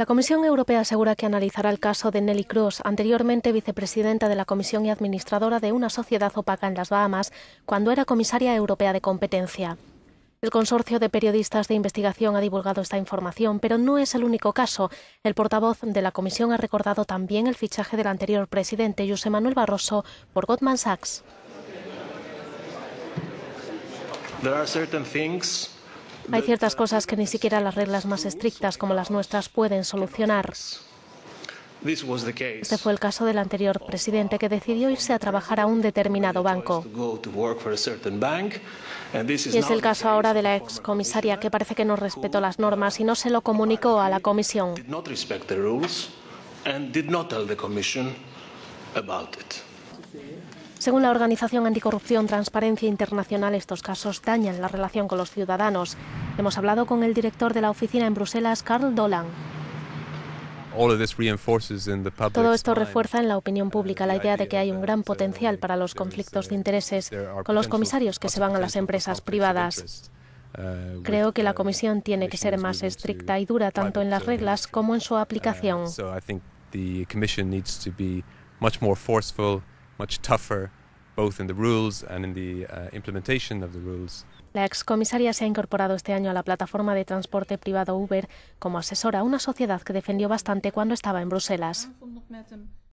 La Comisión Europea asegura que analizará el caso de Nelly Cruz, anteriormente vicepresidenta de la Comisión y administradora de una sociedad opaca en las Bahamas, cuando era comisaria europea de competencia. El Consorcio de Periodistas de Investigación ha divulgado esta información, pero no es el único caso. El portavoz de la Comisión ha recordado también el fichaje del anterior presidente, José Manuel Barroso, por Goldman Sachs. Hay ciertas cosas que ni siquiera las reglas más estrictas como las nuestras pueden solucionar. Este fue el caso del anterior presidente que decidió irse a trabajar a un determinado banco. Y es el caso ahora de la excomisaria que parece que no respetó las normas y no se lo comunicó a la comisión. Según la Organización Anticorrupción Transparencia Internacional, estos casos dañan la relación con los ciudadanos. Hemos hablado con el director de la oficina en Bruselas, Carl Dolan. Todo esto refuerza en la opinión pública la idea de que hay un gran potencial para los conflictos de intereses con los comisarios que se van a las empresas privadas. Uh, Creo que la uh, Comisión tiene que ser más estricta y dura tanto en las reglas como en su aplicación much tougher both La excomisaria se ha incorporado este año a la plataforma de transporte privado Uber como asesora, a una sociedad que defendió bastante cuando estaba en Bruselas.